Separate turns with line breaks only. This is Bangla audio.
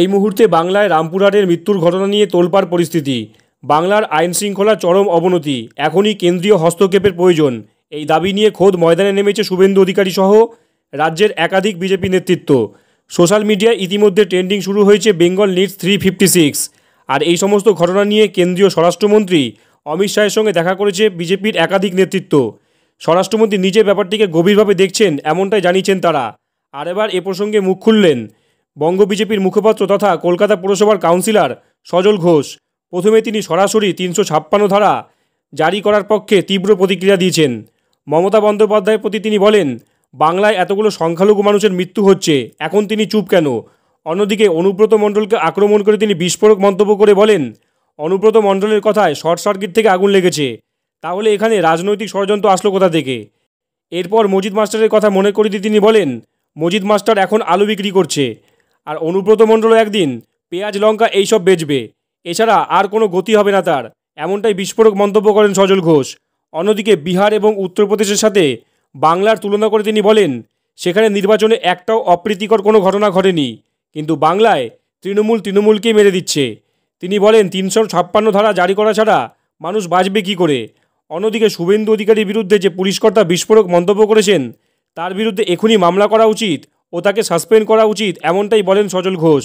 এই মুহূর্তে বাংলায় রামপুরহাটের মৃত্যুর ঘটনা নিয়ে তোলপাড় পরিস্থিতি বাংলার আইন শৃঙ্খলা চরম অবনতি এখনই কেন্দ্রীয় হস্তক্ষেপের প্রয়োজন এই দাবি নিয়ে খোদ ময়দানে নেমেছে শুভেন্দু অধিকারী সহ রাজ্যের একাধিক বিজেপি নেতৃত্ব সোশ্যাল মিডিয়ায় ইতিমধ্যে ট্রেন্ডিং শুরু হয়েছে Bengal needs three fifty six আর এই সমস্ত ঘটনা নিয়ে কেন্দ্রীয় স্বরাষ্ট্রমন্ত্রী অমিত শাহের সঙ্গে দেখা করেছে বিজেপির একাধিক নেতৃত্ব স্বরাষ্ট্রমন্ত্রী নিজে ব্যাপারটিকে গভীরভাবে দেখছেন এমনটাই জানিয়েছেন তারা আর এবার এ প্রসঙ্গে মুখ খুললেন বঙ্গ বিজেপির মুখপাত্র তথা কলকাতা পুরসভার কাউন্সিলর সজল ঘোষ প্রথমে তিনি সরাসরি তিনশো ছাপ্পান্ন ধারা জারি করার পক্ষে তীব্র প্রতিক্রিয়া দিয়েছেন মমতা বন্দ্যোপাধ্যায়ের প্রতি তিনি বলেন বাংলায় এতগুলো সংখ্যালঘু মানুষের মৃত্যু হচ্ছে এখন তিনি চুপ কেন অন্যদিকে অনুব্রত মণ্ডলকে আক্রমণ করে তিনি বিস্ফোরক মন্তব্য করে বলেন অনুব্রত মণ্ডলের কথায় শর্ট সার্কিট থেকে আগুন লেগেছে তাহলে এখানে রাজনৈতিক ষড়যন্ত্র আসলো কোথা থেকে এরপর মজিদ মাস্টারের কথা মনে করে দিয়ে তিনি বলেন মজিদ মাস্টার এখন আলু বিক্রি করছে আর অনুব্রত মণ্ডল একদিন পেঁয়াজ লঙ্কা এইসব বেচবে এছাড়া আর কোনো গতি হবে না তার এমনটাই বিস্ফোরক মন্তব্য করেন সজল ঘোষ অন্যদিকে বিহার এবং উত্তরপ্রদেশের সাথে বাংলার তুলনা করে তিনি বলেন সেখানে নির্বাচনে একটাও অপ্রীতিকর কোনো ঘটনা ঘটেনি কিন্তু বাংলায় তৃণমূল তৃণমূলকেই মেরে দিচ্ছে তিনি বলেন তিনশো ছাপ্পান্ন ধারা জারি করা ছাড়া মানুষ বাঁচবে কী করে অন্যদিকে শুভেন্দু অধিকারীর বিরুদ্ধে যে পুলিশকর্তা বিস্ফোরক মন্তব্য করেছেন তার বিরুদ্ধে এখনই মামলা করা উচিত ও তাকে সাসপেন্ড করা উচিত এমনটাই বলেন সজল ঘোষ